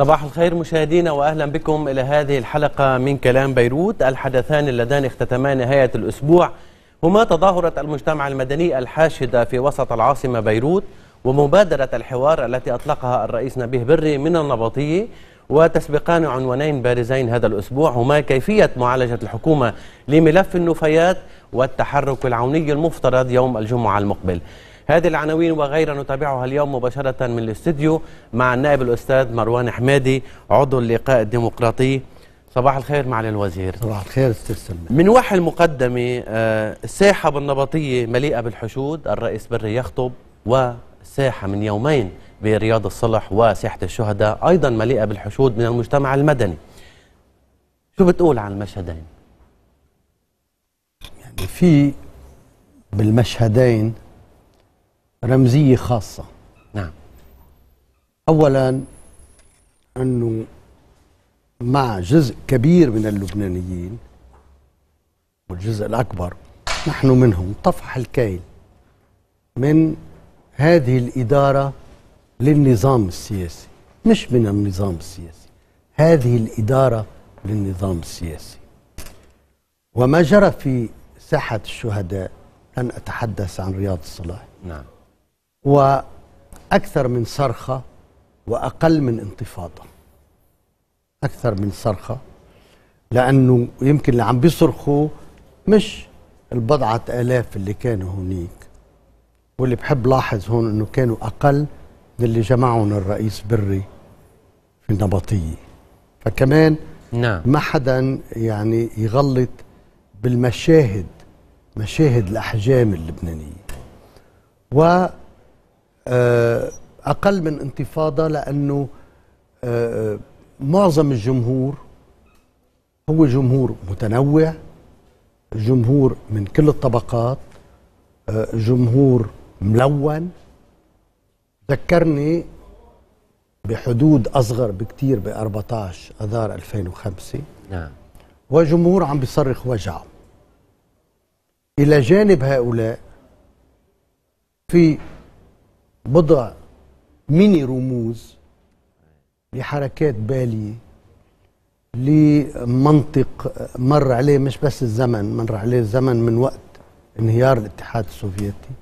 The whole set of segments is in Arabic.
صباح الخير مشاهدينا واهلا بكم الى هذه الحلقه من كلام بيروت، الحدثان اللذان اختتما نهايه الاسبوع هما تظاهره المجتمع المدني الحاشده في وسط العاصمه بيروت ومبادره الحوار التي اطلقها الرئيس نبيه بري من النبطيه وتسبقان عنوانين بارزين هذا الاسبوع هما كيفيه معالجه الحكومه لملف النفايات والتحرك العوني المفترض يوم الجمعه المقبل. هذه العناوين وغيرها نتابعها اليوم مباشرة من الاستديو مع النائب الأستاذ مروان حمادي عضو اللقاء الديمقراطي صباح الخير معالي الوزير صباح الخير استاذ سلمان من وحي المقدمه آه، الساحه بالنبطيه مليئه بالحشود الرئيس بري يخطب وساحه من يومين برياض الصلح وساحه الشهداء ايضا مليئه بالحشود من المجتمع المدني شو بتقول عن المشهدين يعني في بالمشهدين رمزية خاصة نعم أولا أنه مع جزء كبير من اللبنانيين والجزء الأكبر نحن منهم طفح الكيل من هذه الإدارة للنظام السياسي مش من النظام السياسي هذه الإدارة للنظام السياسي وما جرى في ساحة الشهداء لن أتحدث عن رياض الصلاح نعم وأكثر من صرخة وأقل من انتفاضة أكثر من صرخة لأنه يمكن اللي عم بيصرخوا مش البضعة آلاف اللي كانوا هنيك واللي بحب لاحظ هون أنه كانوا أقل من اللي جمعهم الرئيس بري في النبطية فكمان نعم. ما حدا يعني يغلط بالمشاهد مشاهد الأحجام اللبنانية و آه، أقل من انتفاضة لأنه آه، آه، معظم الجمهور هو جمهور متنوع جمهور من كل الطبقات جمهور ملون ذكرني بحدود أصغر بكتير ب 14 أذار 2005 نعم وجمهور عم بيصرخ وجعه إلى جانب هؤلاء في بضع ميني رموز لحركات باليه لمنطق مر عليه مش بس الزمن مر عليه الزمن من وقت انهيار الاتحاد السوفيتي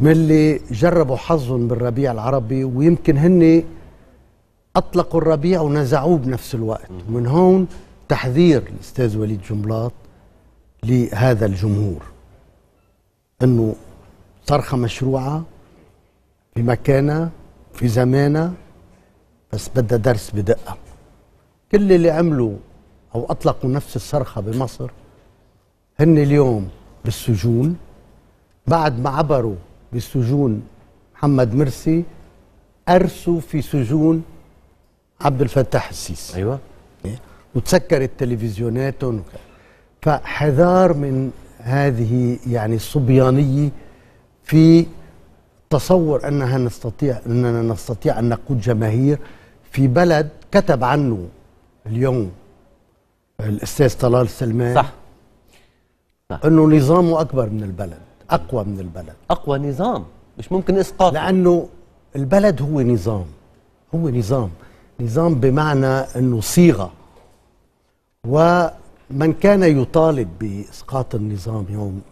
من اللي جربوا حظهم بالربيع العربي ويمكن هن اطلقوا الربيع ونزعوه بنفس الوقت ومن هون تحذير الاستاذ وليد جنبلاط لهذا الجمهور انه صرخه مشروعه في مكانها في زمانها بس بدها درس بدقة كل اللي عملوا أو أطلقوا نفس الصرخة بمصر هن اليوم بالسجون بعد ما عبروا بالسجون محمد مرسي أرسوا في سجون عبد الفتاح السيسي أيوة وتسكرت تلفزيوناتهم فحذار من هذه يعني الصبيانية في تصور انها نستطيع اننا نستطيع ان نقود جماهير في بلد كتب عنه اليوم الاستاذ طلال سلمان صح, صح. انه نظامه اكبر من البلد اقوى من البلد اقوى نظام مش ممكن اسقاطه لانه البلد هو نظام هو نظام نظام بمعنى انه صيغه ومن كان يطالب باسقاط النظام يوم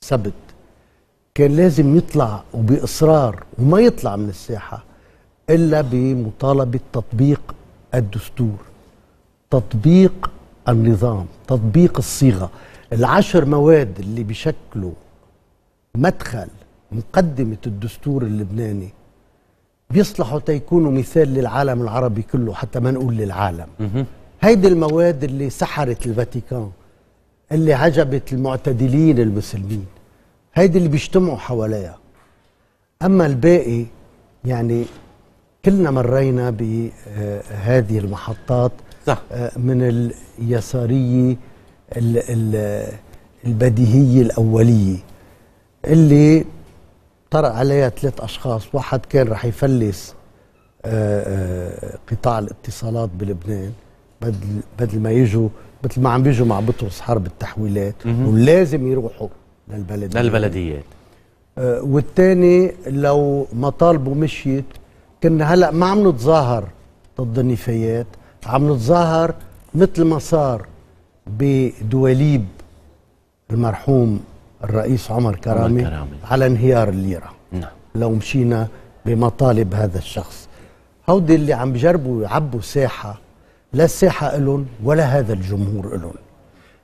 سبت كان لازم يطلع وبإصرار وما يطلع من الساحة إلا بمطالبة تطبيق الدستور تطبيق النظام تطبيق الصيغة العشر مواد اللي بيشكلوا مدخل مقدمة الدستور اللبناني بيصلحوا تيكونوا مثال للعالم العربي كله حتى ما نقول للعالم هيدي المواد اللي سحرت الفاتيكان اللي عجبت المعتدلين المسلمين هيدي اللي بيجتمعوا حواليها اما الباقي يعني كلنا مرينا بهذه المحطات صح. آه، من اليساريه البديهيه الاوليه اللي طرأ عليها ثلاث اشخاص واحد كان رح يفلس آه، آه، قطاع الاتصالات بلبنان بدل بدل ما يجوا مثل ما عم بيجوا مع بطرس حرب التحويلات ولازم يروحوا للبلديات للبلديات آه، والثاني لو مطالبه مشيت كنا هلا ما عم نتظاهر ضد النفايات عم نتظاهر مثل ما صار بدواليب المرحوم الرئيس عمر كرامي, عمر كرامي. على انهيار الليره نعم. لو مشينا بمطالب هذا الشخص هودي اللي عم بجربوا يعبوا ساحه لا الساحه الن ولا هذا الجمهور الن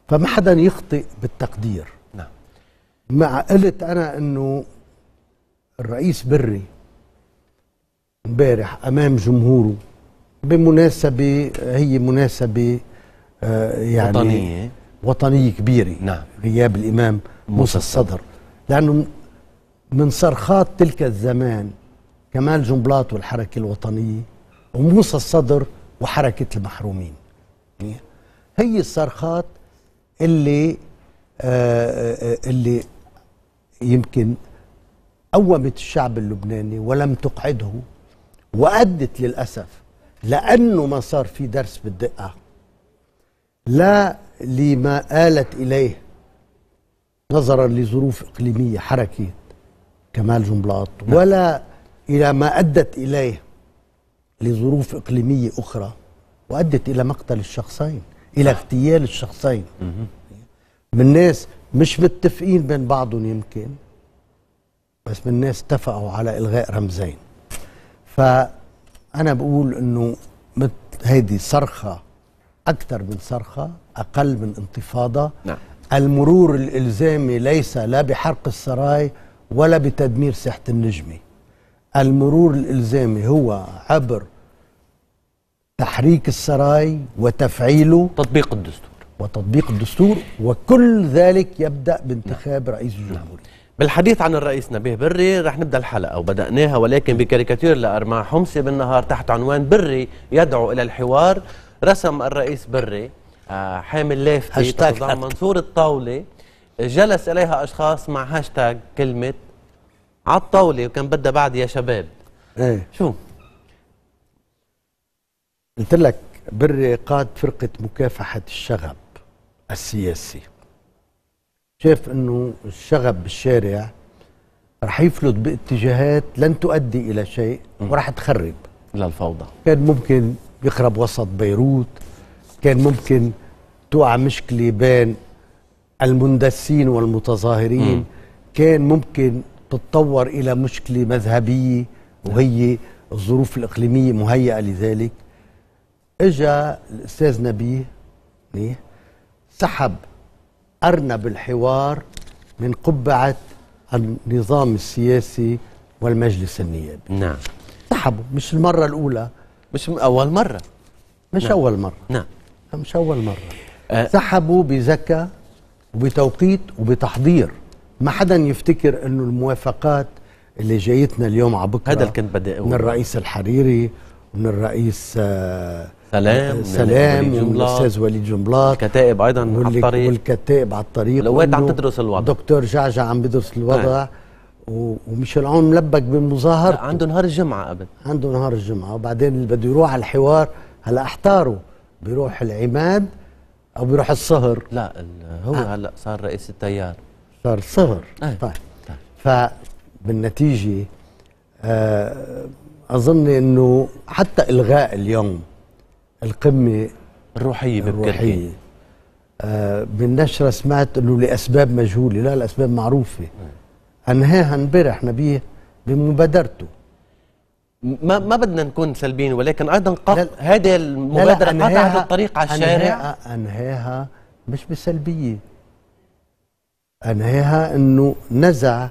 فما حدا يخطئ بالتقدير مع قلت انا انه الرئيس بري امبارح امام جمهوره بمناسبه هي مناسبه آه، يعني وطنيه وطنيه كبيره نعم غياب الامام موسى الصدر لانه من صرخات تلك الزمان كمال جنبلاط والحركه الوطنيه وموسى الصدر وحركه المحرومين يعني هي الصرخات اللي آه، آه، اللي يمكن قومت الشعب اللبناني ولم تقعده وأدت للأسف لأنه ما صار في درس بالدقة لا لما آلت إليه نظرا لظروف إقليمية حركة كمال جنبلاط نعم. ولا إلى ما أدت إليه لظروف إقليمية أخرى وأدت إلى مقتل الشخصين إلى اغتيال الشخصين من ناس مش متفقين بين بعضهم يمكن بس من الناس اتفقوا على الغاء رمزين فانا بقول انه هيدي صرخه اكثر من صرخه اقل من انتفاضه نعم. المرور الالزامي ليس لا بحرق السراي ولا بتدمير ساحه النجمه المرور الالزامي هو عبر تحريك السراي وتفعيله تطبيق الدستور وتطبيق الدستور وكل ذلك يبدأ بانتخاب نعم. رئيس الجمهورية نعم. بالحديث عن الرئيس نبيه بري رح نبدا الحلقه وبداناها ولكن بكاريكاتير لارماع حمصي بالنهار تحت عنوان بري يدعو الى الحوار رسم الرئيس بري آه، حامل لافتة تتضمن منصور الطاولة جلس إليها أشخاص مع هاشتاج كلمة على الطاولة وكان بدها بعد يا شباب ايه شو قلت لك بري قاد فرقة مكافحة الشغب السياسي شايف انه الشغب بالشارع رح يفلت باتجاهات لن تؤدي الى شيء وراح تخرب للفوضى كان ممكن يخرب وسط بيروت كان ممكن تقع مشكله بين المندسين والمتظاهرين م. كان ممكن تتطور الى مشكله مذهبيه وهي الظروف الاقليميه مهيئه لذلك اجا الاستاذ نبيه منيح سحب أرنب الحوار من قبعة النظام السياسي والمجلس النيابي نعم سحبوا مش المرة الأولى مش أول مرة مش نعم. أول مرة نعم مش أول مرة أه سحبوا بذكاء وبتوقيت وبتحضير ما حدا يفتكر أنه الموافقات اللي جايتنا اليوم على بكره هذا اللي كنت بدي من الرئيس الحريري ومن الرئيس آه سلام آه، سلام والاستاذ وليد جنبلاط كتائب ايضا على الطريق والكتائب على الطريق لوقت عم تدرس الوضع دكتور جعجع عم بدرس الوضع وميشيل عون ملبك بالمظاهر عنده نهار الجمعة قبل عنده نهار الجمعة وبعدين اللي بده يروح على الحوار هلا احتاروا بيروح العماد او بيروح الصهر لا هو آه. هلا صار رئيس التيار صار الصهر آه. طيب. طيب فبالنتيجة آه أظن أنه حتى إلغاء اليوم القمة الروحية الروحية آه بالنشرة سمعت انه لاسباب مجهولة لا الاسباب معروفة انهاها امبارح نبيه بمبادرته ما ما بدنا نكون سلبيين ولكن ايضا قط... هذه المبادره قطعت الطريق على الشارع انهاها انهاها مش بسلبيه انهاها انه نزع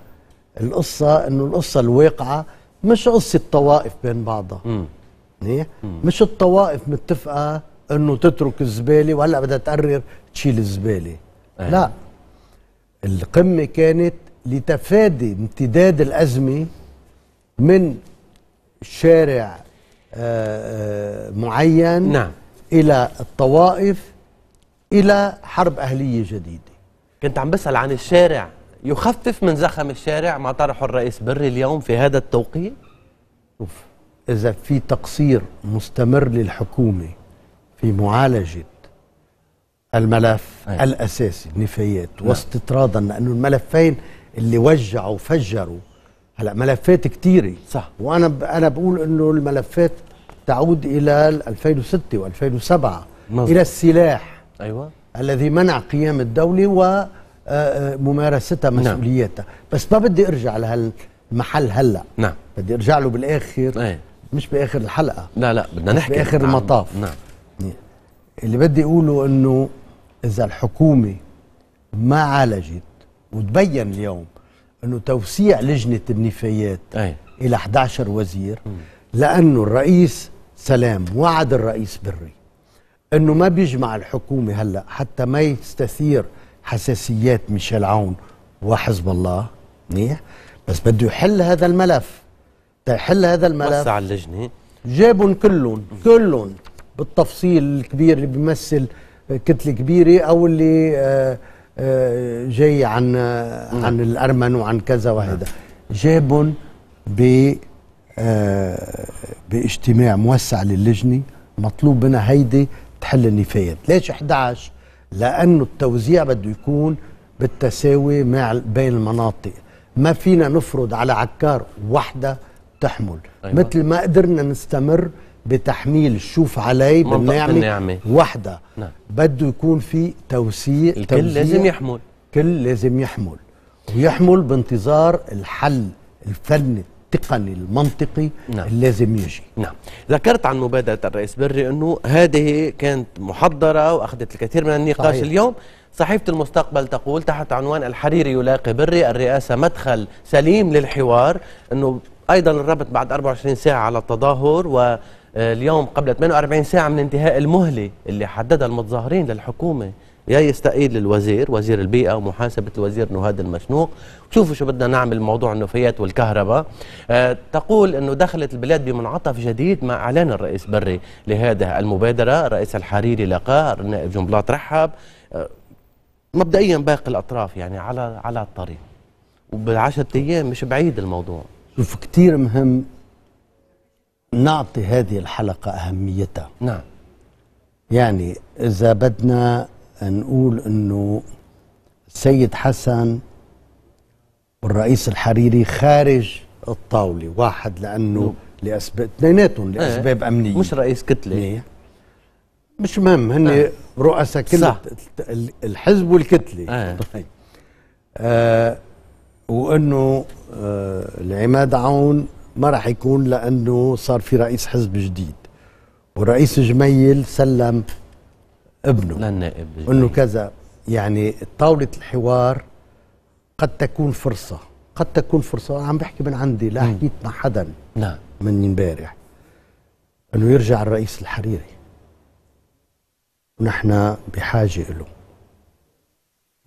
القصه انه القصه الواقعه مش قصه طوائف بين بعضها م. منيح مش الطوائف متفقه انه تترك الزباله وهلا بدها تقرر تشيل الزباله إيه. لا القمه كانت لتفادي امتداد الازمه من شارع آآ آه، آآ آه، معين نعم. الى الطوائف الى حرب اهليه جديده كنت عم بسال عن الشارع يخفف من زخم الشارع ما طرحه الرئيس بري اليوم في هذا التوقيت؟ أوف. إذا في تقصير مستمر للحكومة في معالجة الملف أيه. الأساسي النفايات نعم. واستطرادا لأنه الملفين اللي وجعوا وفجروا هلا ملفات كثيره صح وأنا ب... أنا بقول إنه الملفات تعود إلى 2006 و2007 إلى السلاح أيوة الذي منع قيام الدولة وممارستها آه، آه، مسؤوليتها نعم. بس ما بدي أرجع لهالمحل هلا نعم بدي أرجع له بالآخر أيه. مش باخر الحلقه لا لا بدنا نحكي باخر نعم. المطاف نعم اللي بدي اقوله انه اذا الحكومه ما عالجت وتبين اليوم انه توسيع لجنه النفايات أي. الى 11 وزير م. لانه الرئيس سلام وعد الرئيس بري انه ما بيجمع الحكومه هلا حتى ما يستثير حساسيات ميشيل عون وحزب الله منيح بس بده يحل هذا الملف تحل هذا الملف وسع اللجنه جابهم كلهم كلهم بالتفصيل الكبير اللي بيمثل كتله كبيره او اللي آه، آه، جاي عن عن الارمن وعن كذا وهذا جابهم ب آه، باجتماع موسع للجنه مطلوب منها هيدي تحل النفايات ليش 11 لانه التوزيع بده يكون بالتساوي مع بين المناطق ما فينا نفرض على عكار وحده تحمل أيوة. مثل ما قدرنا نستمر بتحميل الشوف علي بالنعمة, بالنعمة وحدة نعم. بده يكون في توسيع الكل توزيع. لازم يحمل كل لازم يحمل ويحمل بانتظار الحل الفني التقني المنطقي نعم. لازم يجي نعم ذكرت عن مبادرة الرئيس بري أنه هذه كانت محضرة وأخذت الكثير من النقاش صحيح. اليوم صحيفة المستقبل تقول تحت عنوان الحريري يلاقي بري الرئاسة مدخل سليم للحوار أنه ايضا الربط بعد 24 ساعه على التظاهر و اليوم قبل 48 ساعة من انتهاء المهلة اللي حددها المتظاهرين للحكومة يا يستقيل الوزير وزير البيئة ومحاسبة الوزير نهاد المشنوق شوفوا شو بدنا نعمل موضوع النفايات والكهرباء أه تقول أنه دخلت البلاد بمنعطف جديد مع إعلان الرئيس بري لهذه المبادرة رئيس الحريري لقاء النائب جنبلاط رحب أه مبدئيا باقي الأطراف يعني على على الطريق وبالعشرة أيام مش بعيد الموضوع شوف كثير مهم نعطي هذه الحلقة أهميتها نعم يعني إذا بدنا نقول أنه السيد حسن والرئيس الحريري خارج الطاولة واحد لأنه نعم. لأسباب اثنيناتهم إيه. لأسباب أمنية مش رئيس كتلة ميه. مش مهم هن آه. رؤساء كل الحزب والكتلة إيه. طيب. آه. آه وانه آه، العماد عون ما راح يكون لانه صار في رئيس حزب جديد ورئيس جميل سلم ابنه للنائب انه كذا يعني طاوله الحوار قد تكون فرصه قد تكون فرصه عم بحكي من عندي لا حكيت مع حدا نعم من امبارح انه يرجع الرئيس الحريري ونحن بحاجه له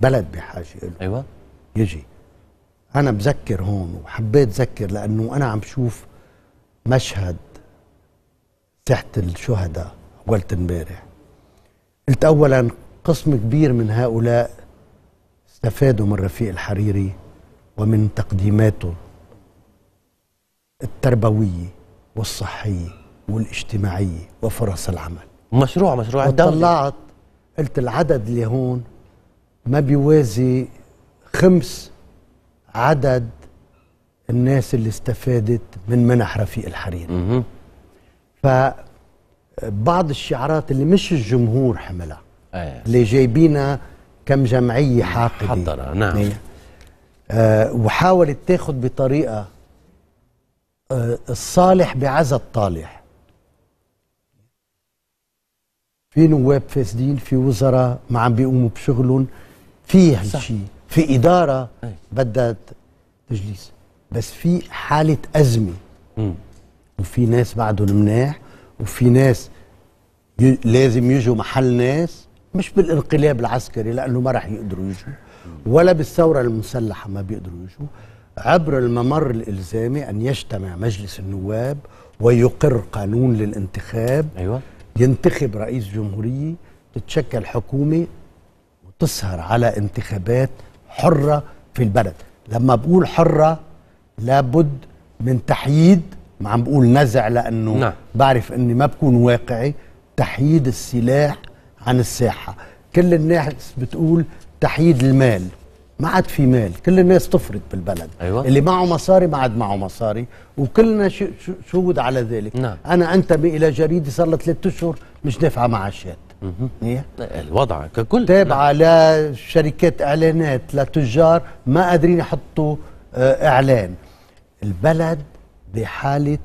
بلد بحاجه له ايوه يجي انا بذكر هون وحبيت ذكر لانه انا عم بشوف مشهد تحت الشهداء قلت امبارح قلت اولا قسم كبير من هؤلاء استفادوا من رفيق الحريري ومن تقديماته التربويه والصحيه والاجتماعيه وفرص العمل مشروع مشروع الدولة طلعت قلت العدد اللي هون ما بيوازي خمس عدد الناس اللي استفادت من منح رفيق الحريري فبعض الشعارات اللي مش الجمهور حملها أيه. اللي جايبينها كم جمعية حاقدة حضرة نعم إيه. آه وحاولت تاخد بطريقة آه الصالح بعزة الطالح في نواب فاسدين في وزراء ما عم بيقوموا بشغلهم في هالشيء في اداره بدها تجليس بس في حاله ازمه وفي ناس بعدهم مناح وفي ناس ي... لازم يجوا محل ناس مش بالانقلاب العسكري لانه ما راح يقدروا يجوا ولا بالثوره المسلحه ما بيقدروا يجوا عبر الممر الالزامي ان يجتمع مجلس النواب ويقر قانون للانتخاب ايوه ينتخب رئيس جمهوريه تتشكل حكومه وتسهر على انتخابات حرة في البلد لما بقول حرة لابد من تحييد ما عم بقول نزع لأنه نعم. بعرف أني ما بكون واقعي تحييد السلاح عن الساحة كل الناس بتقول تحييد المال ما عاد في مال كل الناس تفرط بالبلد أيوة. اللي معه مصاري ما عاد معه مصاري وكلنا شهود على ذلك نعم. أنا أنتمي إلى جريدة صار لها ثلاث أشهر مش دافعة معاشات ايه الوضع ككل تابعه نعم. لشركات اعلانات لتجار ما قادرين يحطوا آه، اعلان البلد بحاله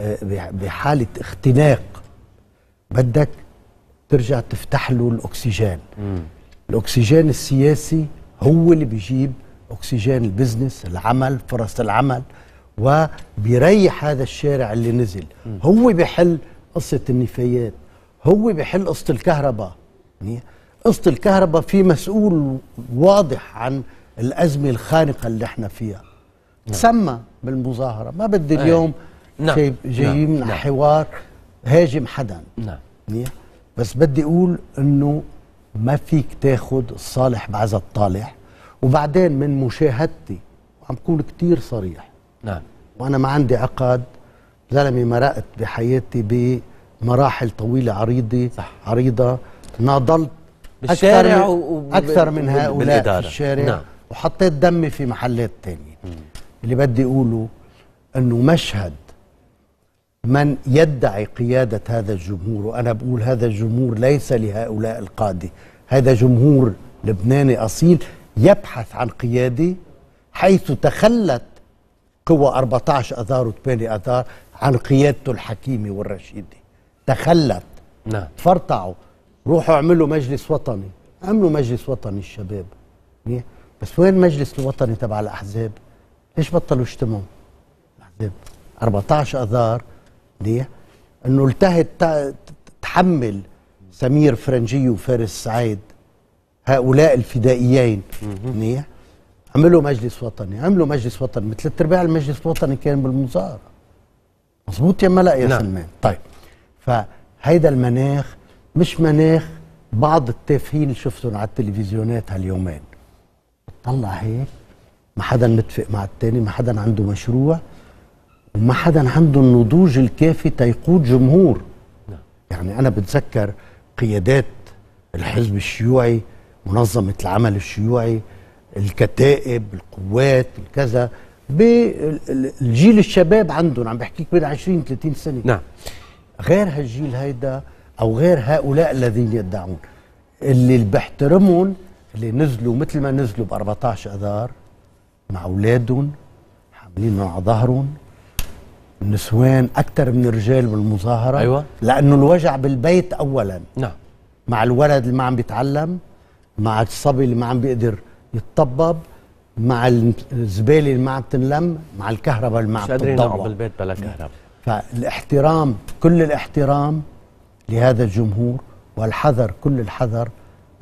آه، بحاله اختناق بدك ترجع تفتح له الاكسجين الاكسجين السياسي هو اللي بيجيب اكسجين البزنس العمل فرص العمل وبيريح هذا الشارع اللي نزل هو بيحل قصه النفايات هو بيحل قصه الكهرباء يعني قصه الكهرباء في مسؤول واضح عن الأزمة الخانقة اللي احنا فيها نعم. سمى بالمظاهرة ما بدي إيه. اليوم نعم. شيء جايين نعم. نعم. حوار هاجم حدا نعم يعني بس بدي اقول انه ما فيك تاخذ الصالح بعز الطالح وبعدين من مشاهدتي وعم بكون كثير صريح نعم وانا ما عندي عقد زلمه مرقت بحياتي مراحل طويله عريضه صح. عريضه ناضلت بالشارع اكثر من, أكثر من هؤلاء بالإدارة. في الشارع نعم. وحطيت دمي في محلات تانية مم. اللي بدي اقوله انه مشهد من يدعي قياده هذا الجمهور وانا بقول هذا الجمهور ليس لهؤلاء القاده هذا جمهور لبناني اصيل يبحث عن قياده حيث تخلت قوى 14 اذار و8 اذار عن قيادته الحكيمه والرشيده تخلت نعم تفرطعوا روحوا اعملوا مجلس وطني عملوا مجلس وطني الشباب بس وين مجلس الوطني تبع الاحزاب ليش بطلوا يجتمعوا الاحزاب 14 اذار ليه انه التهت تحمل سمير فرنجي وفارس سعيد هؤلاء الفدائيين منيح عملوا مجلس وطني عملوا مجلس وطني مثل ارباع المجلس الوطني كان بالمظاهره مضبوط يا ملا يا نعم. سلمان طيب فهيدا المناخ مش مناخ بعض التافهين اللي شفتهم على التلفزيونات هاليومين طلع هيك ما حدا متفق مع التاني ما حدا عنده مشروع وما حدا عنده النضوج الكافي تيقود جمهور نعم. يعني انا بتذكر قيادات الحزب الشيوعي منظمه العمل الشيوعي الكتائب القوات الكذا بالجيل الشباب عندهم عم بحكيك بين 20 30 سنه نعم غير هالجيل هيدا او غير هؤلاء الذين يدعون اللي بحترمهم اللي نزلوا مثل ما نزلوا ب 14 اذار مع اولادهم حاملين على ظهرهم النسوان اكثر من الرجال بالمظاهره ايوه لانه الوجع بالبيت اولا نعم مع الولد اللي ما عم بيتعلم مع الصبي اللي ما عم بيقدر يتطبب مع الزباله اللي ما عم تنلم مع الكهرباء اللي ما عم تتطبق مش قادرين بالبيت بلا كهرباء فالاحترام كل الاحترام لهذا الجمهور والحذر كل الحذر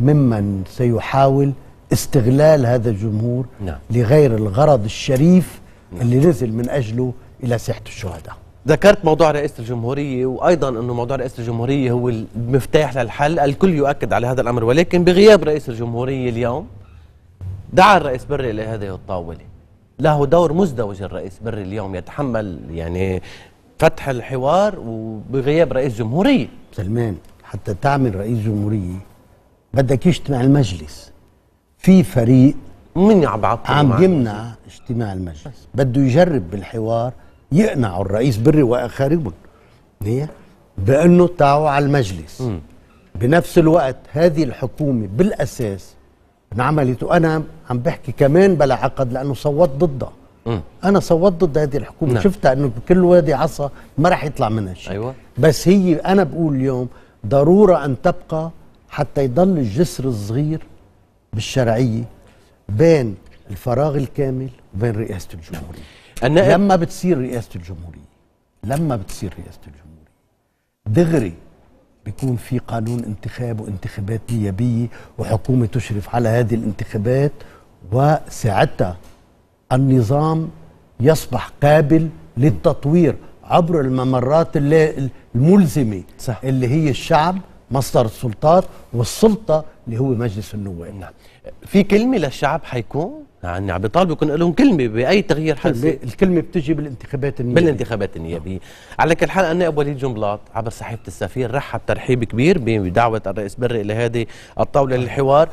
ممن سيحاول استغلال هذا الجمهور نعم. لغير الغرض الشريف نعم. اللي نزل من أجله إلى ساحة الشهداء ذكرت موضوع رئيس الجمهورية وأيضا أنه موضوع رئيس الجمهورية هو المفتاح للحل الكل يؤكد على هذا الأمر ولكن بغياب رئيس الجمهورية اليوم دعا الرئيس بري إلى هذه الطاولة له دور مزدوج الرئيس بري اليوم يتحمل يعني فتح الحوار وبغياب رئيس جمهورية سلمان حتى تعمل رئيس جمهورية بدك يجتمع المجلس في فريق من يعبعطل عم يمنع اجتماع المجلس بده يجرب بالحوار يقنعوا الرئيس بري واخرون بانه تعوا على المجلس م. بنفس الوقت هذه الحكومه بالاساس انعملت وانا عم بحكي كمان بلا عقد لانه صوت ضدها انا صوت ضد هذه الحكومه نعم. شفتها انه بكل وادي عصا ما راح يطلع منها شيء أيوة. بس هي انا بقول اليوم ضروره ان تبقى حتى يضل الجسر الصغير بالشرعيه بين الفراغ الكامل وبين رئاسه الجمهوريه النائب لما بتصير رئاسه الجمهوريه لما بتصير رئاسه الجمهوريه دغري بيكون في قانون انتخاب وانتخابات نيابيه وحكومه تشرف على هذه الانتخابات وساعتها النظام يصبح قابل للتطوير عبر الممرات الملزمه صح. اللي هي الشعب مصدر السلطات والسلطه اللي هو مجلس النواب نعم في كلمه للشعب حيكون يعني عم بيطالبوا يكون لهم كلمه باي تغيير حزبي الكلمه بتجي بالانتخابات النيابيه بالانتخابات النيابيه على كل حال أنا أبو وليد جنبلاط عبر صحيفه السفير رحب ترحيب كبير بدعوه الرئيس بري الى هذه الطاوله للحوار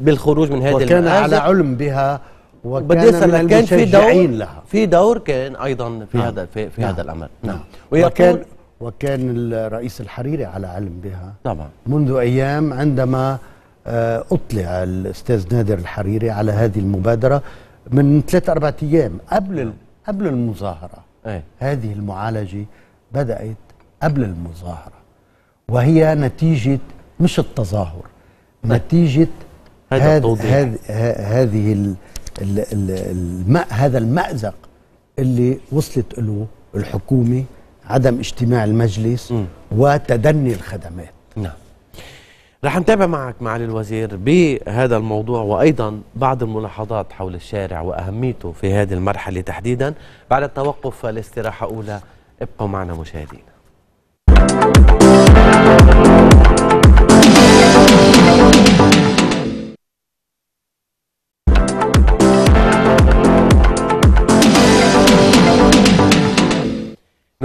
بالخروج من هذه وكان المعزة. على علم بها وبديسة من كان في دور لها. في دور كان ايضا في نعم. هذا في, في نعم. هذا الامر نعم, نعم. وكان وكان الرئيس الحريري على علم بها طبعا منذ ايام عندما آه، اطلع الاستاذ نادر الحريري على هذه المبادره من ثلاث اربع أيام قبل قبل المظاهرة أي. هذه المعالجة بدأت قبل المظاهرة وهي نتيجة مش التظاهر نعم. نتيجة هذا هذه الماء هذا المأزق اللي وصلت له الحكومة عدم اجتماع المجلس م. وتدني الخدمات نعم رح نتابع معك معالي الوزير بهذا الموضوع وأيضا بعض الملاحظات حول الشارع وأهميته في هذه المرحلة تحديدا بعد التوقف الاستراحة أولى ابقوا معنا مشاهدينا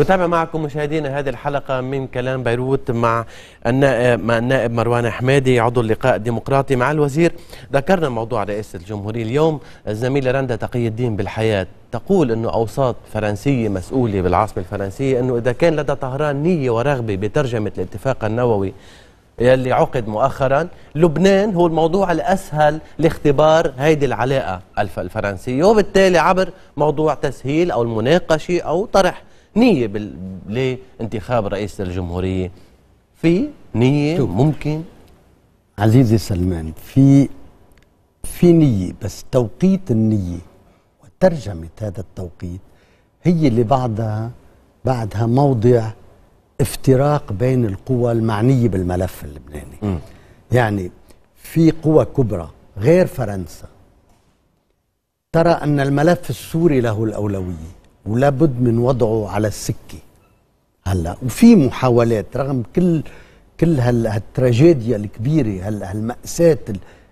نتابع معكم مشاهدينا هذه الحلقة من كلام بيروت مع النائب النائب مروان حمادي عضو اللقاء الديمقراطي مع الوزير ذكرنا موضوع رئاسة الجمهورية اليوم الزميلة رندا تقي الدين بالحياة تقول أنه أوساط فرنسية مسؤولة بالعاصمة الفرنسية أنه إذا كان لدى طهران نية ورغبة بترجمة الاتفاق النووي يلي عقد مؤخرا لبنان هو الموضوع الأسهل لاختبار هيدي العلاقة الفرنسية وبالتالي عبر موضوع تسهيل أو المناقشة أو طرح نية بال... لانتخاب رئيس الجمهورية في نية شوف. ممكن عزيزي سلمان في في نية بس توقيت النية وترجمة هذا التوقيت هي اللي بعدها بعدها موضع افتراق بين القوى المعنية بالملف اللبناني م. يعني في قوى كبرى غير فرنسا ترى أن الملف السوري له الأولوية ولا بد من وضعه على السكه هلا وفي محاولات رغم كل كل هالتراجيديا الكبيره هالماساه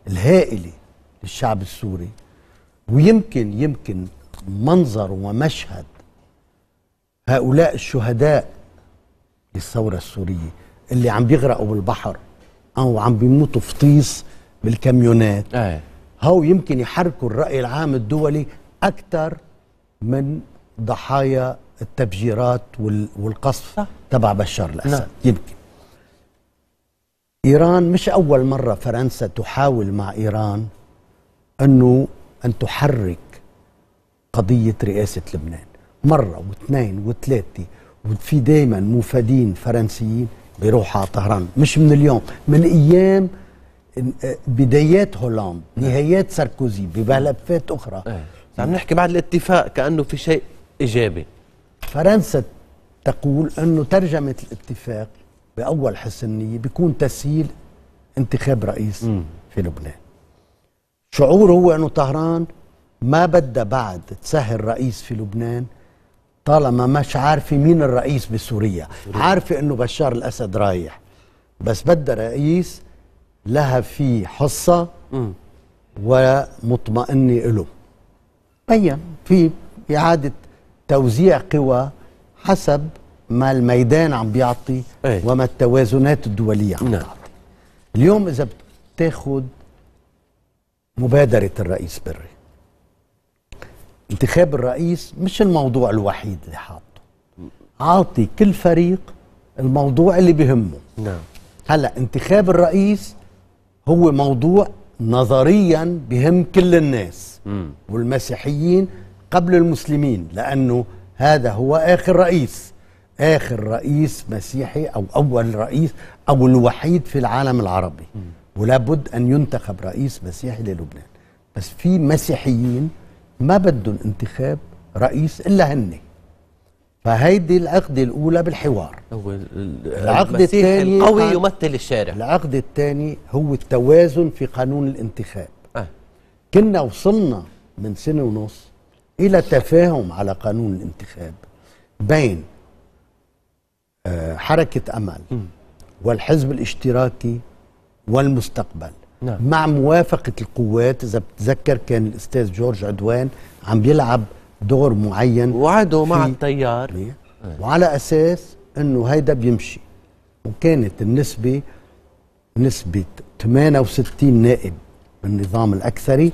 الهائله للشعب السوري ويمكن يمكن منظر ومشهد هؤلاء الشهداء للثورة السورية اللي عم بيغرقوا بالبحر أو عم بيموتوا في طيس بالكاميونات آه. هو يمكن يحركوا الرأي العام الدولي أكثر من ضحايا التفجيرات والقصف تبع بشار الاسد نعم. يمكن ايران مش اول مره فرنسا تحاول مع ايران انه ان تحرك قضيه رئاسه لبنان مره واثنين وثلاثه وفي دائما مفادين فرنسيين بيروحوا على طهران مش من اليوم من ايام بدايات هولاند نعم. نهايات ساركوزي بملفات اخرى إيه. عم نحكي بعد الاتفاق كانه في شيء إيجابي فرنسا تقول أنه ترجمة الاتفاق بأول حسنية بيكون تسهيل انتخاب رئيس م. في لبنان شعوره هو أنه طهران ما بدها بعد تسهل رئيس في لبنان طالما مش عارفة مين الرئيس بسوريا سوريا. عارفة أنه بشار الأسد رايح بس بدها رئيس لها في حصة م. ومطمئنة له بين طيب. في إعادة توزيع قوى حسب ما الميدان عم بيعطي أيه. وما التوازنات الدولية عم نعم. بيعطي اليوم إذا بتاخد مبادرة الرئيس بري انتخاب الرئيس مش الموضوع الوحيد اللي حاطه عاطي كل فريق الموضوع اللي بهمه نعم هلا انتخاب الرئيس هو موضوع نظريا بهم كل الناس مم. والمسيحيين قبل المسلمين لأنه هذا هو آخر رئيس آخر رئيس مسيحي أو أول رئيس أو الوحيد في العالم العربي ولابد أن ينتخب رئيس مسيحي للبنان بس في مسيحيين ما بدهم انتخاب رئيس إلا هني فهيدي العقدة الأولى بالحوار هو العقد الثاني القوي يمثل الشارع العقد الثاني هو التوازن في قانون الانتخاب آه. كنا وصلنا من سنة ونص الى تفاهم على قانون الانتخاب بين آه، حركه امل والحزب الاشتراكي والمستقبل نعم. مع موافقه القوات اذا بتتذكر كان الاستاذ جورج عدوان عم بيلعب دور معين وعدوا مع التيار إيه. وعلى اساس انه هيدا بيمشي وكانت النسبه نسبه 68 نائب بالنظام الاكثري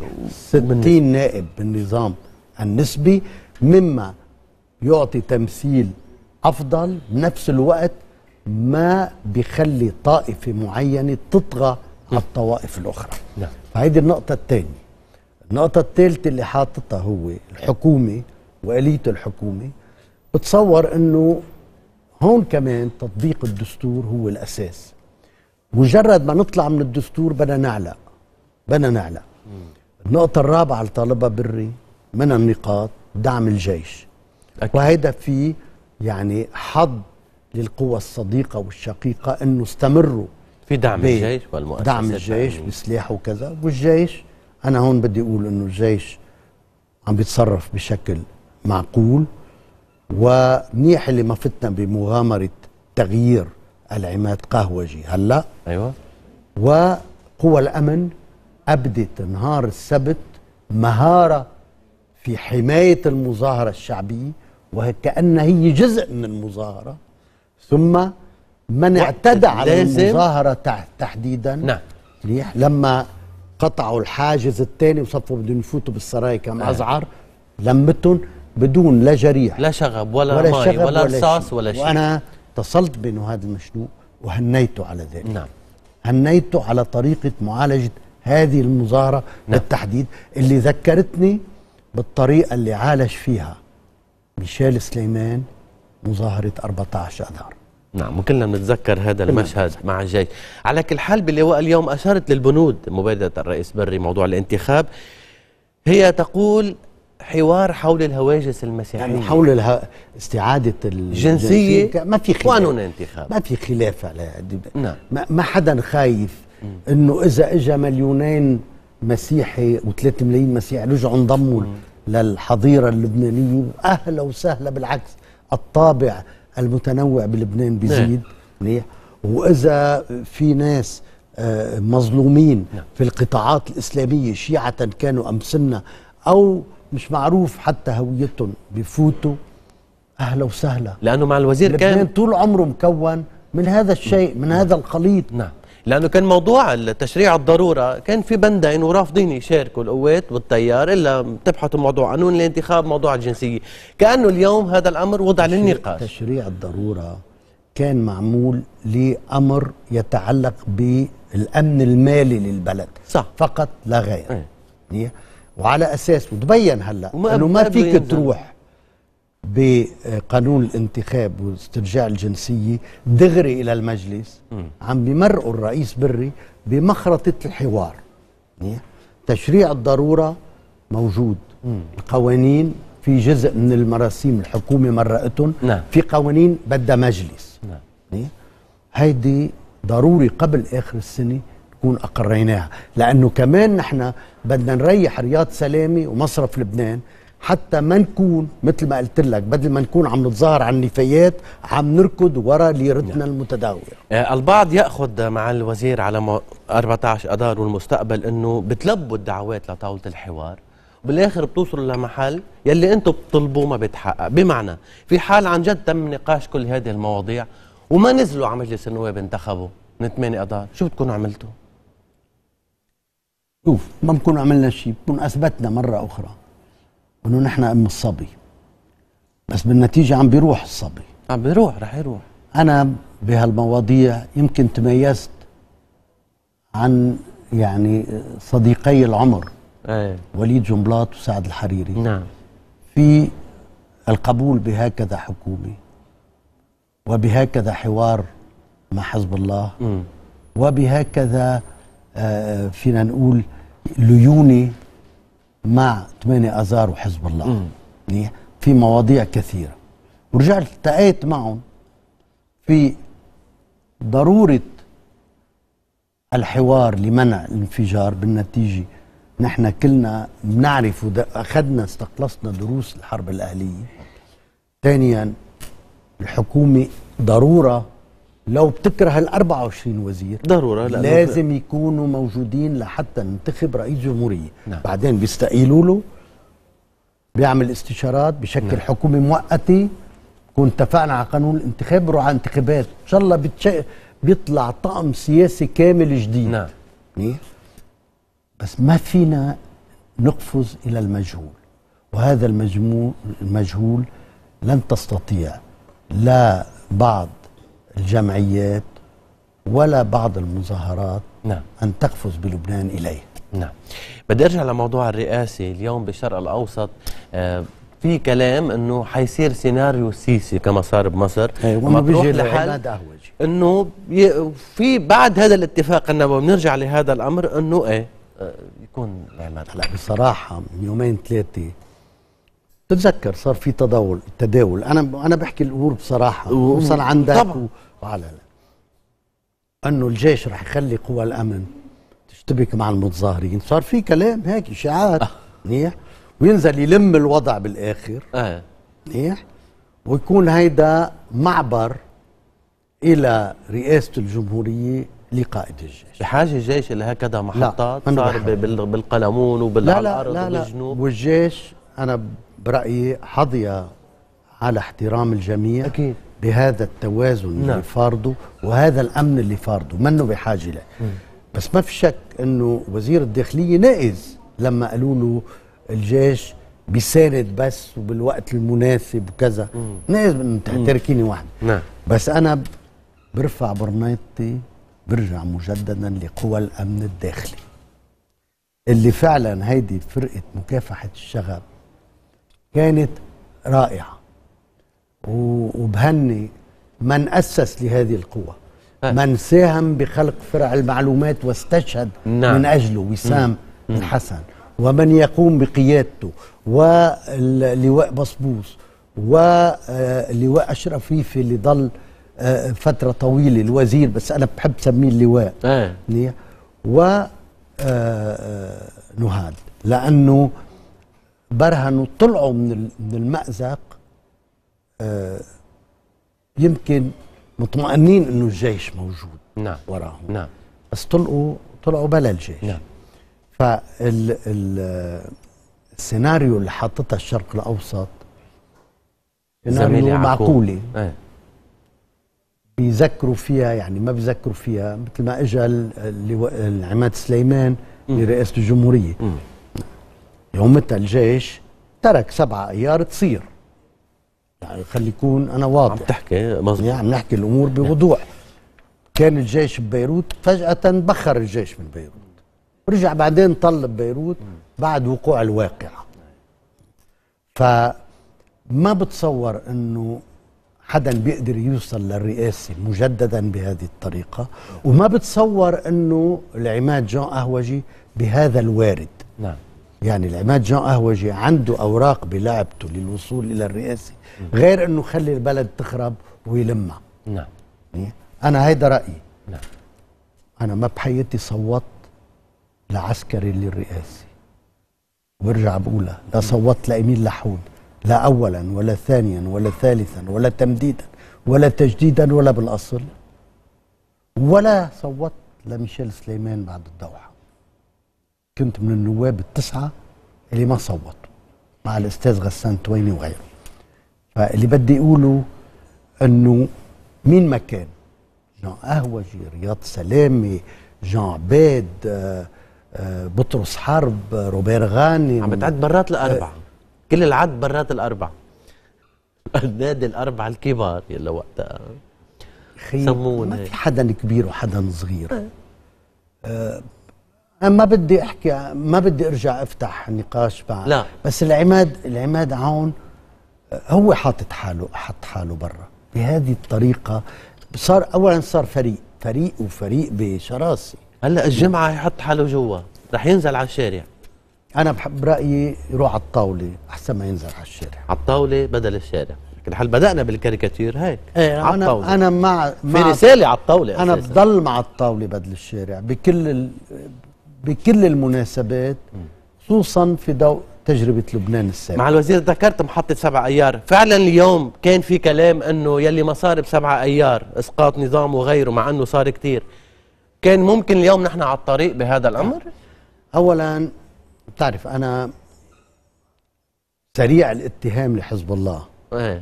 60 نائب بالنظام النسبي مما يعطي تمثيل افضل نفس الوقت ما بيخلي طائفه معينه تطغى على الطوائف الاخرى نعم فهيدي النقطه الثانيه النقطه الثالثه اللي حاططها هو الحكومه واليه الحكومه بتصور انه هون كمان تطبيق الدستور هو الاساس مجرد ما نطلع من الدستور بدنا نعلق بدنا نعلق النقطه الرابعه اللي طالبها بري من النقاط دعم الجيش أكيد. وهذا في يعني حظ للقوى الصديقة والشقيقة أنه استمروا في دعم الجيش والمؤسسات دعم الجيش بسلاحه وكذا والجيش أنا هون بدي أقول أنه الجيش عم بيتصرف بشكل معقول ومنيح اللي ما فتنا بمغامرة تغيير العماد قهوجي هلا أيوة وقوى الأمن أبدت نهار السبت مهارة في حماية المظاهرة الشعبية وكأنها هي جزء من المظاهرة ثم من اعتدى على المظاهرة تحديدا نعم لما قطعوا الحاجز الثاني وصفوا بدهم يفوتوا بالسرايا كم نعم. أزعر لمتهم بدون لا جريح لا شغب ولا, ولا ماي ولا, ولا رصاص ولا شيء وأنا اتصلت بأنه هذا المشنوق وهنيته على ذلك نعم هنيته على طريقة معالجة هذه المظاهرة نعم. بالتحديد اللي ذكرتني بالطريقة اللي عالج فيها ميشيل سليمان مظاهرة 14 أذار نعم وكلنا بنتذكر هذا المشهد مع الجيش على كل حال باللواء اليوم أشارت للبنود مبادرة الرئيس بري موضوع الانتخاب هي تقول حوار حول الهواجس المسيحية يعني حول الها... استعادة الجنسية الجنسية ما في خلاف قانون الانتخاب ما في خلاف على نعم ما حدا خايف انه اذا اجى مليونين مسيحي و3 ملايين مسيحي رجعوا انضموا للحظيره اللبنانيه اهلا وسهلا بالعكس الطابع المتنوع بلبنان نعم. بيزيد منيح واذا في ناس آه، مظلومين نعم. في القطاعات الاسلاميه شيعه كانوا ام سنه او مش معروف حتى هويتهم بفوتوا اهلا وسهلا لانه مع الوزير كان طول عمره مكون من هذا الشيء من نعم. هذا الخليط نعم لانه كان موضوع التشريع الضروره كان في بندين ورافضين يشاركوا القوات والتيار الا بتبحثوا موضوع قانون الانتخاب موضوع الجنسيه كانه اليوم هذا الامر وضع للنقاش تشريع الضروره كان معمول لامر يتعلق بالامن المالي للبلد صح فقط لا غير ايه. إيه؟ وعلى اساس وتبين هلا انه ما فيك ينزل. تروح بقانون الانتخاب واسترجاع الجنسية دغري إلى المجلس عم بمرقوا الرئيس بري بمخرطة الحوار تشريع الضرورة موجود القوانين في جزء من المراسيم الحكومة مرقتهم نعم. في قوانين بدها مجلس نعم. هيدي ضروري قبل آخر السنة تكون أقريناها لأنه كمان نحن بدنا نريح رياض سلامي ومصرف لبنان حتى ما نكون مثل ما قلت لك بدل ما نكون عم نتظاهر على النفايات عم نركض وراء ليرتنا نعم. المتداوله آه، البعض ياخذ مع الوزير على 14 اذار والمستقبل انه بتلبوا الدعوات لطاوله الحوار وبالاخر بتوصلوا لمحل يلي انتم بتطلبوه ما بيتحقق بمعنى في حال عن جد تم نقاش كل هذه المواضيع وما نزلوا على مجلس النواب انتخبوا من 8 اذار شو بتكونوا عملتوا شوف ما بنكون عملنا شيء بنكون اثبتنا مره اخرى انه نحن ام الصبي بس بالنتيجه عم بيروح الصبي عم بيروح رح يروح انا بهالمواضيع يمكن تميزت عن يعني صديقي العمر أيه. وليد جنبلاط وسعد الحريري نعم في القبول بهكذا حكومه وبهكذا حوار مع حزب الله م. وبهكذا آه فينا نقول ليونه مع 8 اذار وحزب الله في مواضيع كثيره ورجعت التقيت معهم في ضروره الحوار لمنع الانفجار بالنتيجه نحن كلنا بنعرف اخذنا استخلصنا دروس الحرب الاهليه ثانيا الحكومه ضروره لو بتكره ال 24 وزير ضروره لا لازم لا. يكونوا موجودين لحتى ننتخب رئيس جمهوريه نعم. بعدين بيستقيلوا له بيعمل استشارات بشكل نعم. حكومه مؤقته كون اتفقنا على قانون الانتخاب بروح على انتخابات ان شاء الله بتش... بيطلع طقم سياسي كامل جديد نعم بس ما فينا نقفز الى المجهول وهذا المجمو... المجهول لن تستطيع لا بعض الجمعيات ولا بعض المظاهرات نعم. أن تقفز بلبنان إليه نعم بدي أرجع لموضوع الرئاسة اليوم بالشرق الأوسط آه في كلام انه حيصير سيناريو سيسي كما صار بمصر إيه، وما بيجي لحل انه في بعد هذا الاتفاق النووي بنرجع لهذا الامر انه ايه آه، يكون العماد هلا بصراحه من يومين ثلاثه تتذكر صار في تداول تداول انا انا بحكي الامور بصراحه وصل عندك طبعا. وعلى انه الجيش رح يخلي قوى الامن تشتبك مع المتظاهرين صار في كلام هيك اشاعات آه. منيح وينزل يلم الوضع بالاخر آه. منيح ويكون هيدا معبر الى رئاسه الجمهوريه لقائد الجيش بحاجه الجيش لهكذا محطات لا. صار بالقلمون وبالعرض لا لا لا, لا, لا والجيش انا برأيي حظي على احترام الجميع أكيد بهذا التوازن نعم. اللي فارضه وهذا الأمن اللي فارضه منه بحاجة له بس ما في شك أنه وزير الداخلية نائز لما قالوا له الجيش بيساند بس وبالوقت المناسب وكذا نائز انه تحتركيني واحد نعم. بس أنا برفع برنايطتي برجع مجددا لقوى الأمن الداخلي اللي فعلا هيدي فرقة مكافحة الشغب كانت رائعة وبهني من أسس لهذه القوة أه. من ساهم بخلق فرع المعلومات واستشهد نعم. من أجله وسام الحسن ومن يقوم بقيادته ولواء بصبوص ولواء أشرف ريفي اللي ضل آه، فترة طويلة الوزير بس أنا بحب سميه اللواء آه. نعم. و آه، نهاد لأنه برهنوا طلعوا من من المأزق آه، يمكن مطمئنين انه الجيش موجود نعم وراهم نعم بس طلعوا طلعوا بلا الجيش نعم السيناريو اللي حاطتها الشرق الاوسط سيناريو معقوله ايه. بيذكروا فيها يعني ما بيذكروا فيها مثل ما اجى عماد سليمان لرئاسه الجمهوريه م. يومتها الجيش ترك سبعة أيار تصير يعني خلي يكون أنا واضح عم تحكي مظبوط يعني عم نحكي الأمور بوضوح كان الجيش ببيروت فجأة بخر الجيش من بيروت رجع بعدين طل ببيروت بعد وقوع الواقعة فما بتصور أنه حدا بيقدر يوصل للرئاسة مجددا بهذه الطريقة وما بتصور أنه العماد جان قهوجي بهذا الوارد نعم يعني العماد جان قهوجي عنده اوراق بلعبته للوصول الى الرئاسه غير انه خلي البلد تخرب ويلمها نعم إيه؟ انا هيدا رايي نعم انا ما بحياتي صوت لعسكري للرئاسه وبرجع بقولها لا صوت لامين لحود لا اولا ولا ثانيا ولا ثالثا ولا تمديدا ولا تجديدا ولا بالاصل ولا صوت لميشيل سليمان بعد الدوحه كنت من النواب التسعه اللي ما صوتوا مع الاستاذ غسان تويني وغيره فاللي بدي اقوله انه مين ما كان جان قهوجي رياض سلامي جان عبيد آه، آه، بطرس حرب روبير غاني عم بتعد برات الاربعه آه. كل العد برات الاربعه النادي الاربعه الكبار يلا وقتها خير ما في حدا كبير وحدا صغير آه ما بدي احكي ما بدي ارجع افتح نقاش مع لا بس العماد العماد عون هو حاطط حاله حط حاله برا بهذه الطريقه صار اولا صار فريق فريق وفريق بشراسه هلا الجمعه يحط حاله جوا رح ينزل على الشارع انا بحب رايي يروح على الطاوله احسن ما ينزل على الشارع على الطاوله بدل الشارع هل بدانا بالكاريكاتير هيك ايه انا الطاولة. انا مع, مع في رساله على الطاوله انا بضل مع الطاوله بدل الشارع بكل ال... بكل المناسبات خصوصا في ضوء تجربة لبنان السابقة مع الوزير ذكرت محطة سبع أيار فعلا اليوم كان في كلام أنه يلي ما صار بسبع أيار إسقاط نظام وغيره مع أنه صار كتير كان ممكن اليوم نحن على الطريق بهذا الأمر؟ أولا بتعرف أنا سريع الاتهام لحزب الله إيه.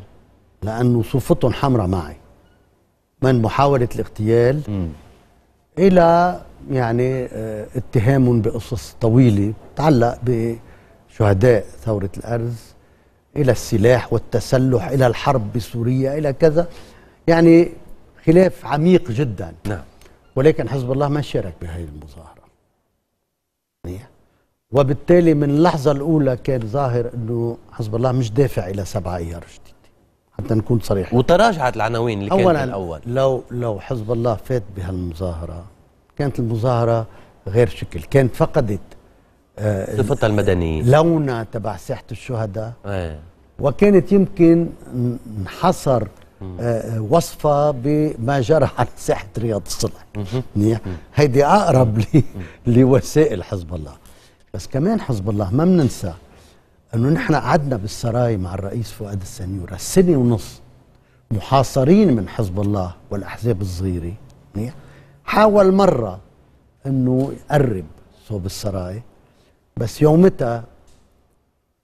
لأنه صفتهم حمراء معي من محاولة الاغتيال إلى يعني آه، اتهام بقصص طويلة تعلق بشهداء ثورة الأرز إلى السلاح والتسلح إلى الحرب بسوريا إلى كذا يعني خلاف عميق جدا نعم. ولكن حزب الله ما شارك بهذه المظاهرة يعني، وبالتالي من اللحظة الأولى كان ظاهر أنه حزب الله مش دافع إلى سبعة أيار جديد حتى نكون صريحين وتراجعت العناوين اللي كانت الأول لو لو حزب الله فات بهالمظاهرة كانت المظاهرة غير شكل كانت فقدت آه، صفتها المدنية لونها تبع ساحة الشهداء ايه. وكانت يمكن انحصر آه، وصفها بما جرى على ساحة رياض الصلح نعم. هيدي أقرب لي لوسائل حزب الله بس كمان حزب الله ما بننسى أنه نحن قعدنا بالسراي مع الرئيس فؤاد السنيورة سنة ونص محاصرين من حزب الله والأحزاب الصغيرة منيح نعم. حاول مرة أنه يقرب صوب السراي بس يومتها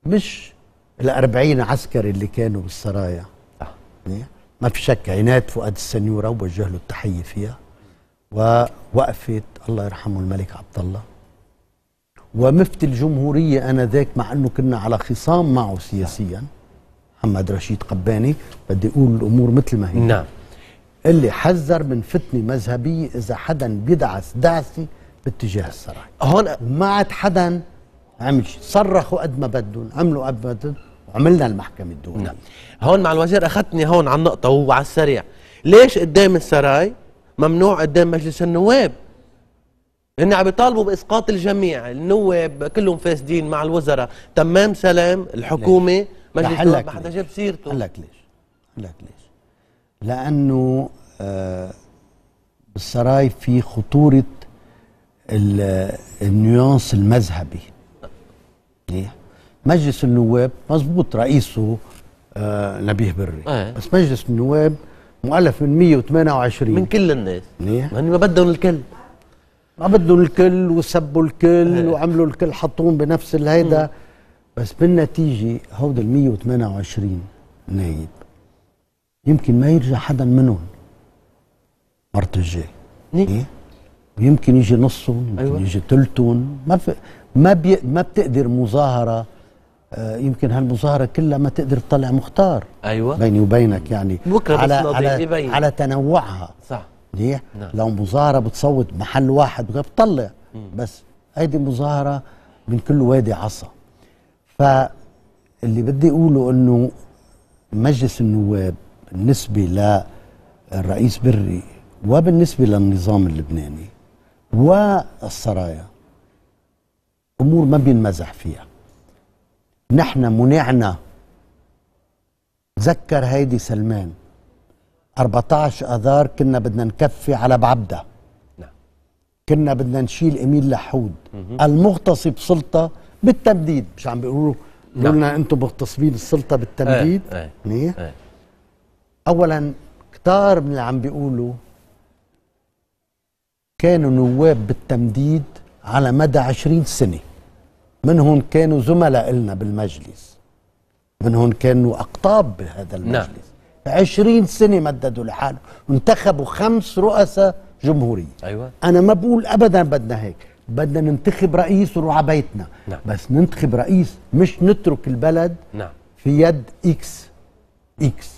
مش الأربعين عسكري اللي كانوا بالسرايا إيه؟ ما في شك عينات فؤاد السنيورة ووجه له التحية فيها ووقفت الله يرحمه الملك عبد الله ومفتي الجمهورية أنا مع أنه كنا على خصام معه سياسيا محمد رشيد قباني بدي أقول الأمور مثل ما هي نعم اللي حذر من فتنه مذهبيه اذا حدا بيدعس دعسه باتجاه السراي هون ما عاد حدا عمل شيء صرخوا قد ما بدهم عملوا قد ما بدهم وعملنا المحكمه الدوليه نعم. هون مع الوزير اخذتني هون على النقطه وهو على السريع ليش قدام السراي ممنوع قدام مجلس النواب هن عم يطالبوا باسقاط الجميع النواب كلهم فاسدين مع الوزراء تمام سلام الحكومه مجلس النواب ما حدا جاب سيرته لك ليش لك ليش لانه آه، بالسراي في خطوره النيونس المذهبي مجلس النواب مزبوط رئيسه آه، نبيه بري آه. بس مجلس النواب مؤلف من 128 من كل الناس يعني ما بدهم الكل ما بدهم الكل وسبوا الكل آه. وعملوا الكل حطوهم بنفس الهيدا بس بالنتيجه هود ال 128 نايد يمكن ما يرجع حدا منهم مرت الجاي ليه؟ ويمكن يجي نصهم يمكن أيوة. يجي ثلثهم ما في ما بي ما بتقدر مظاهره آه يمكن هالمظاهره كلها ما تقدر تطلع مختار ايوه بيني وبينك يعني بكره على على, على تنوعها صح منيح إيه؟ نعم. لو مظاهره بتصوت محل واحد بتطلع بس هيدي مظاهره من كل وادي عصا فاللي بدي اقوله انه مجلس النواب بالنسبة للرئيس بري وبالنسبة للنظام اللبناني والسرايا أمور ما بينمزح فيها نحن منعنا تذكر هيدي سلمان 14 اذار كنا بدنا نكفي على بعبده نعم كنا بدنا نشيل اميل لحود المغتصب سلطه بالتمديد مش عم بيقولوا نعم. قلنا انتم مغتصبين السلطه بالتمديد إيه، إيه، منيح إيه. اولا كتار من اللي عم بيقولوا كانوا نواب بالتمديد على مدى عشرين سنة منهم كانوا زملاء لنا بالمجلس منهم كانوا أقطاب بهذا نعم. المجلس نعم. عشرين سنة مددوا لحالهم وانتخبوا خمس رؤساء جمهورية أيوة. أنا ما بقول أبدا بدنا هيك بدنا ننتخب رئيس ونروح على بيتنا نعم. بس ننتخب رئيس مش نترك البلد نعم. في يد إكس إكس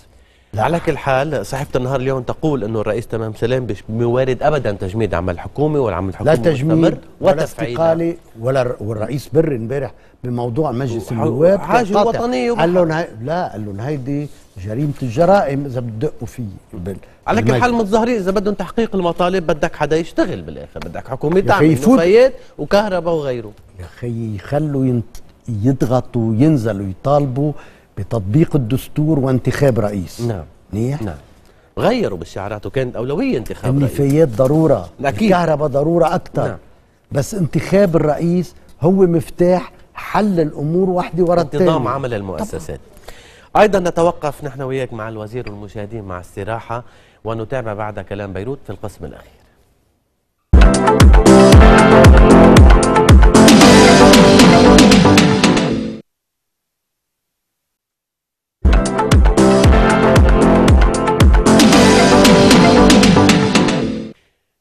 على كل حال صحيفة النهار اليوم تقول أنه الرئيس تمام سلام بوارد أبدا تجميد عمل حكومي والعمل الحكومي لا تجميد ولا استقالة ولا والرئيس بر امبارح بموضوع مجلس النواب حاجة وطنية قال لهم لا قال لهم هيدي جريمة الجرائم إذا بتدقوا فيه على كل حال متظاهرين إذا بدهم تحقيق المطالب بدك حدا يشتغل بالآخر بدك حكومة تعمل نفايات وكهرباء وغيره يا أخي يخلوا يضغطوا ينزلوا يطالبوا بتطبيق الدستور وانتخاب رئيس نعم منيح نعم غيروا بالشعارات وكانت اولويه انتخاب النفايات ضروره أكيد. الكهرباء ضروره اكثر نعم. بس انتخاب الرئيس هو مفتاح حل الامور وحده ورا الثانيه انتظام عمل المؤسسات طبعا. ايضا نتوقف نحن وياك مع الوزير والمشاهدين مع استراحه ونتابع بعد كلام بيروت في القسم الاخير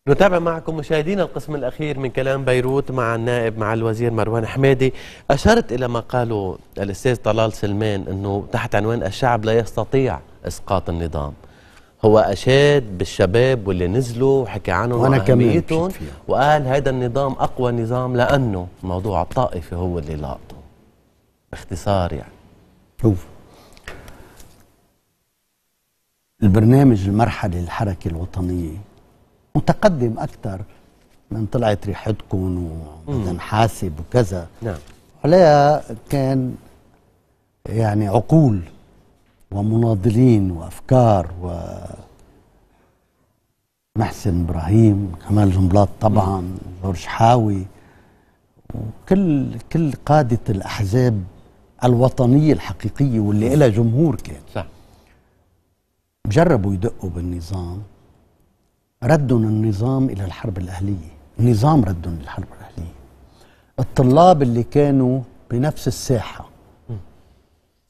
نتابع معكم مشاهدينا القسم الأخير من كلام بيروت مع النائب مع الوزير مروان حميدي أشرت إلى ما قاله الأستاذ طلال سلمان أنه تحت عنوان الشعب لا يستطيع إسقاط النظام هو أشاد بالشباب واللي نزلوا وحكى عنهم وأنا كمان وقال هذا النظام أقوى نظام لأنه موضوع الطائفة هو اللي لاقطه باختصار يعني شوف البرنامج المرحله الحركة الوطنية متقدم اكثر من طلعت ريحتكم وبدنا نحاسب وكذا نعم عليها كان يعني عقول ومناضلين وافكار و محسن ابراهيم كمال جنبلاط طبعا جورج حاوي وكل كل قاده الاحزاب الوطنيه الحقيقيه واللي لها جمهور كان صح جربوا يدقوا بالنظام رد النظام إلى الحرب الأهلية النظام رد للحرب الأهلية الطلاب اللي كانوا بنفس الساحة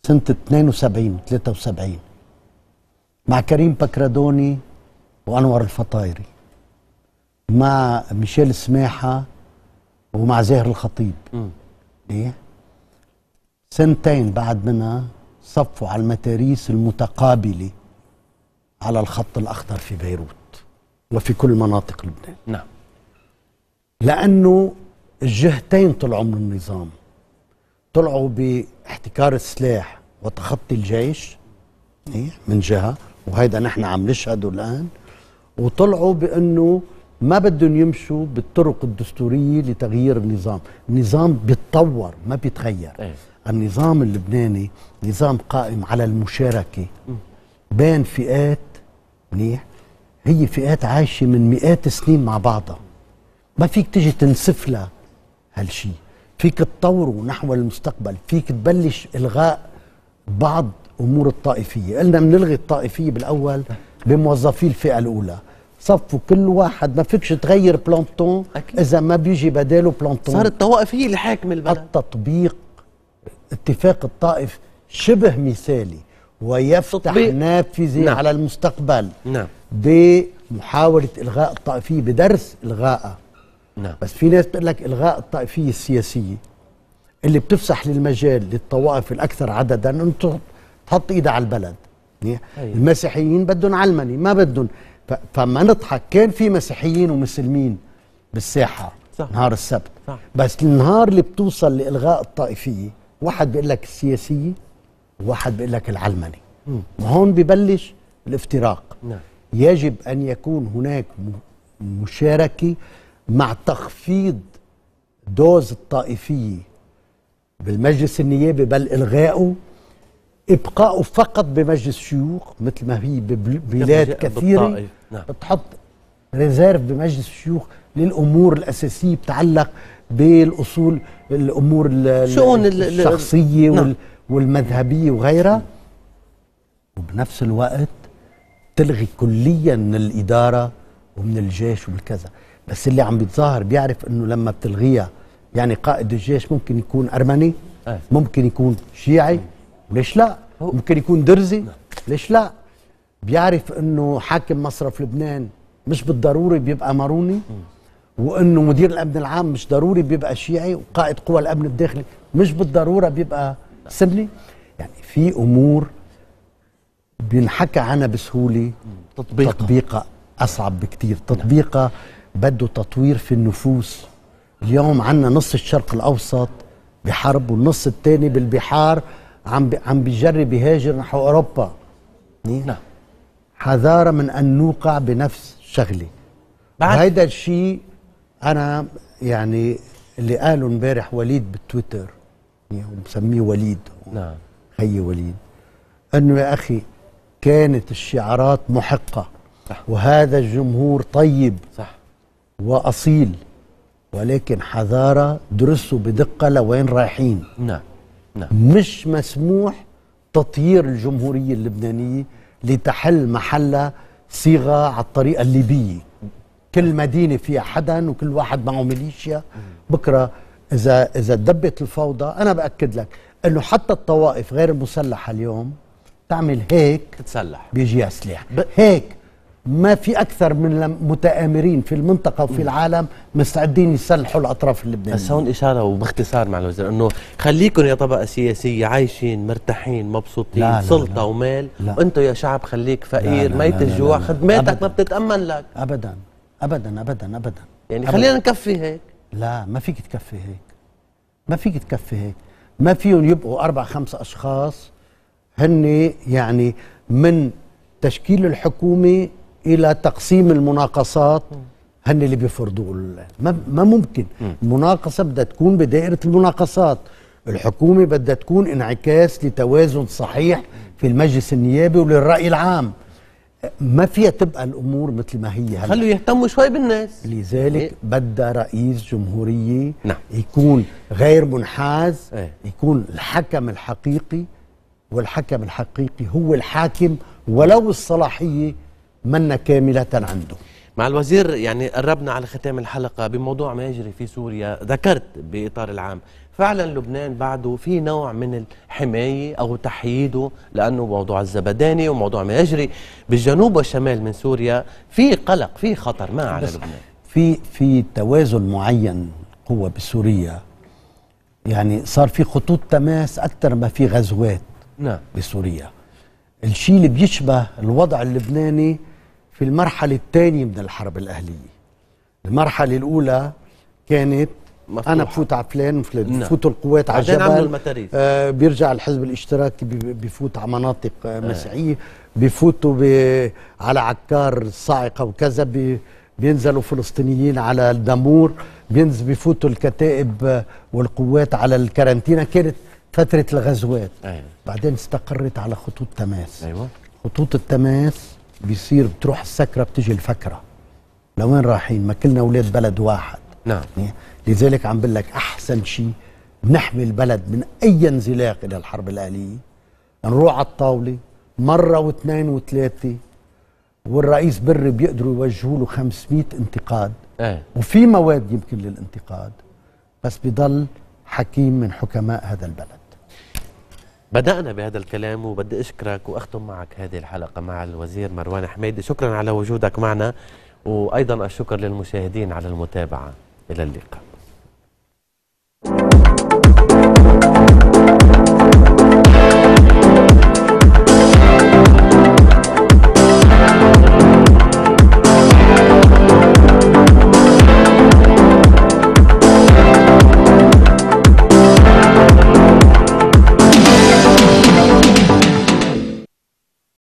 سنة 72 و 73 مع كريم بكرادوني وأنور الفطايري مع ميشيل سماحة ومع زاهر الخطيب ليه؟ سنتين بعد منها صفوا على المتاريس المتقابلة على الخط الأخضر في بيروت وفي كل مناطق لبنان نعم لأنه الجهتين طلعوا من النظام طلعوا باحتكار السلاح وتخطي الجيش إيه، من جهة وهيدا نحن عم نشهده الآن وطلعوا بأنه ما بدهم يمشوا بالطرق الدستورية لتغيير النظام النظام بيتطور ما بيتغير أيه. النظام اللبناني نظام قائم على المشاركة بين فئات منيح هي فئات عايشة من مئات السنين مع بعضها ما فيك تجي تنسف لها هالشي فيك تطوره نحو المستقبل فيك تبلش إلغاء بعض أمور الطائفية قلنا بنلغي الطائفية بالأول بموظفي الفئة الأولى صفوا كل واحد ما فيكش تغير بلانتون أكيد. إذا ما بيجي بداله بلانتون صارت الطوائف هي اللي حاكمة البلد التطبيق اتفاق الطائف شبه مثالي ويفتح نافذة نعم. على المستقبل نعم بمحاوله الغاء الطائفيه بدرس الغاءها نعم بس في ناس بتقول لك الغاء الطائفيه السياسيه اللي بتفسح للمجال للطوائف الاكثر عددا ان تحط ايدها على البلد أيوة. المسيحيين بدهم علمني ما بدهم فما نضحك كان في مسيحيين ومسلمين بالساحه صح. نهار السبت صح. بس النهار اللي بتوصل لالغاء الطائفيه واحد بيقول لك السياسيه وواحد بيقول لك العلمني وهون ببلش الافتراق نعم. يجب أن يكون هناك مشاركة مع تخفيض دوز الطائفية بالمجلس النيابي بل إلغائه إبقائه فقط بمجلس شيوخ مثل ما هي ببلاد كثيرة نعم. بتحط ريزيرف بمجلس الشيوخ للأمور الأساسية بتعلق بالأصول الأمور شؤون الشخصية نعم. والمذهبية وغيرها وبنفس الوقت تلغي كليا من الاداره ومن الجيش والكذا بس اللي عم بيتظاهر بيعرف انه لما بتلغيها يعني قائد الجيش ممكن يكون ارمني ممكن يكون شيعي وليش لا ممكن يكون درزي نعم. ليش لا بيعرف انه حاكم مصرف لبنان مش بالضروري بيبقى ماروني وانه مدير الامن العام مش ضروري بيبقى شيعي وقائد قوى الامن الداخلي مش بالضروره بيبقى سني يعني في امور بينحكى عنها بسهوله تطبيقها تطبيقها اصعب بكتير تطبيقها بده تطوير في النفوس اليوم عندنا نص الشرق الاوسط بحرب والنص الثاني بالبحار عم عم بيجرب يهاجر نحو اوروبا نعم حذارة من أن نوقع بنفس شغلي هيدا الشيء أنا يعني اللي قاله امبارح وليد بالتويتر يعني بسميه وليد نعم خيي وليد أنه يا أخي كانت الشعارات محقة صح. وهذا الجمهور طيب صح. وأصيل ولكن حذارة درسوا بدقة لوين رايحين نعم نعم مش مسموح تطيير الجمهورية اللبنانية لتحل محلها صيغة على الطريقة الليبية كل مدينة فيها حدا وكل واحد معه ميليشيا بكرة إذا إذا دبت الفوضى أنا بأكد لك أنه حتى الطوائف غير المسلحة اليوم تعمل هيك تتسلح بيجيها سلاح ب... هيك ما في اكثر من متامرين في المنطقه وفي العالم مستعدين يسلحوا الاطراف اللبنانيه بس هون اشاره وباختصار مع الوزير انه خليكم يا طبقه سياسيه عايشين مرتاحين مبسوطين لا لا سلطه لا ومال وانتم يا شعب خليك فقير ميت الجوع خدماتك ما بتتامن لك ابدا ابدا ابدا ابدا يعني أبداً. خلينا نكفي هيك لا ما فيك تكفي هيك ما فيك تكفي هيك ما فيهم يبقوا اربع خمس اشخاص هن يعني من تشكيل الحكومة إلى تقسيم المناقصات هن اللي بيفرضوا ما, ما ممكن المناقصة بدها تكون بدائرة المناقصات الحكومة بدها تكون انعكاس لتوازن صحيح في المجلس النيابي وللرأي العام ما فيها تبقى الامور مثل ما هي هلا خلوا يهتموا شوي بالناس لذلك إيه؟ بدها رئيس جمهوريه نعم. يكون غير منحاز إيه؟ يكون الحكم الحقيقي والحكم الحقيقي هو الحاكم ولو الصلاحية من كاملة عنده مع الوزير يعني قربنا على ختام الحلقة بموضوع ما يجري في سوريا ذكرت بإطار العام فعلا لبنان بعده في نوع من الحماية أو تحييده لأنه موضوع الزبداني وموضوع ما يجري بالجنوب والشمال من سوريا في قلق في خطر ما على لبنان في في توازن معين قوة بسوريا يعني صار في خطوط تماس أكثر ما في غزوات نعم بسوريا الشيء اللي بيشبه الوضع اللبناني في المرحلة الثانية من الحرب الأهلية المرحلة الأولى كانت مفتوحة. أنا بفوت على فلان وفلان نعم. بفوت القوات على جبل آه بيرجع الحزب الاشتراكي بفوت على مناطق آه. آه. مسيحية بفوتوا على عكار الصاعقة وكذا بينزلوا فلسطينيين على الدمور بينز بفوتوا الكتائب والقوات على الكارنتينا كانت فتره الغزوات أيوة. بعدين استقرت على خطوط تماس أيوة. خطوط التماس بيصير بتروح السكره بتجي الفكره لوين رايحين ما كلنا اولاد بلد واحد نعم يعني لذلك عم بقول لك احسن شيء بنحمي البلد من اي انزلاق الى الحرب الاهليه نروح على الطاوله مره واثنين وثلاثه والرئيس بري بيقدروا يوجهوا له 500 انتقاد أيه. وفي مواد يمكن للانتقاد بس بضل حكيم من حكماء هذا البلد بدأنا بهذا الكلام وبدي أشكرك وأختم معك هذه الحلقة مع الوزير مروان حميدي شكرا على وجودك معنا وأيضا الشكر للمشاهدين على المتابعة إلى اللقاء